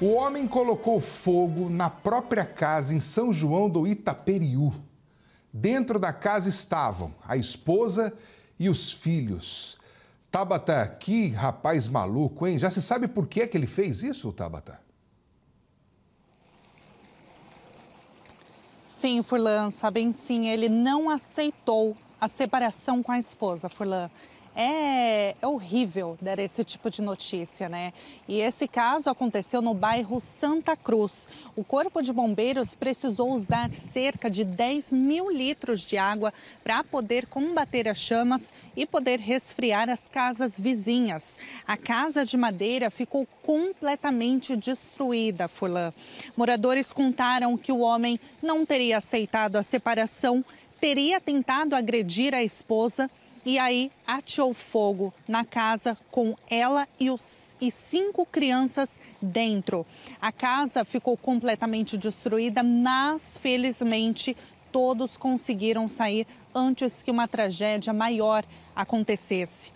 O homem colocou fogo na própria casa em São João do Itaperiú. Dentro da casa estavam a esposa e os filhos. Tabata, que rapaz maluco, hein? Já se sabe por que é que ele fez isso, Tabata? Sim, Furlan, sabem sim, ele não aceitou a separação com a esposa, Furlan. É, é, horrível dar esse tipo de notícia, né? E esse caso aconteceu no bairro Santa Cruz. O Corpo de Bombeiros precisou usar cerca de 10 mil litros de água para poder combater as chamas e poder resfriar as casas vizinhas. A casa de madeira ficou completamente destruída, Fulan. Moradores contaram que o homem não teria aceitado a separação, teria tentado agredir a esposa e aí ateou fogo na casa com ela e, os, e cinco crianças dentro. A casa ficou completamente destruída, mas felizmente todos conseguiram sair antes que uma tragédia maior acontecesse.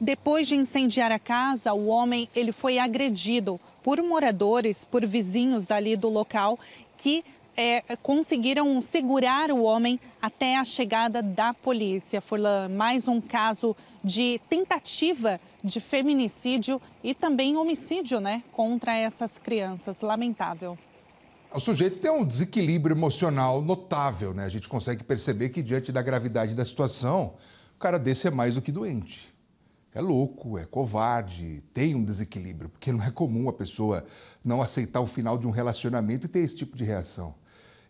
Depois de incendiar a casa, o homem ele foi agredido por moradores, por vizinhos ali do local que é, conseguiram segurar o homem até a chegada da polícia. Furlan, mais um caso de tentativa de feminicídio e também homicídio né, contra essas crianças. Lamentável. O sujeito tem um desequilíbrio emocional notável, né? A gente consegue perceber que, diante da gravidade da situação, o cara desse é mais do que doente. É louco, é covarde, tem um desequilíbrio, porque não é comum a pessoa não aceitar o final de um relacionamento e ter esse tipo de reação.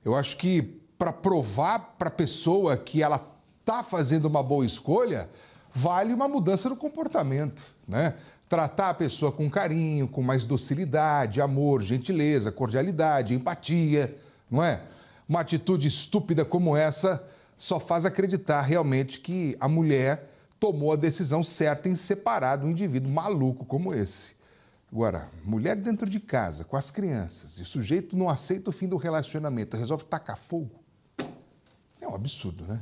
Eu acho que para provar para a pessoa que ela está fazendo uma boa escolha, vale uma mudança no comportamento, né? Tratar a pessoa com carinho, com mais docilidade, amor, gentileza, cordialidade, empatia, não é? Uma atitude estúpida como essa só faz acreditar realmente que a mulher tomou a decisão certa em separar de um indivíduo maluco como esse. Agora, mulher dentro de casa, com as crianças, e o sujeito não aceita o fim do relacionamento, resolve tacar fogo, é um absurdo, né?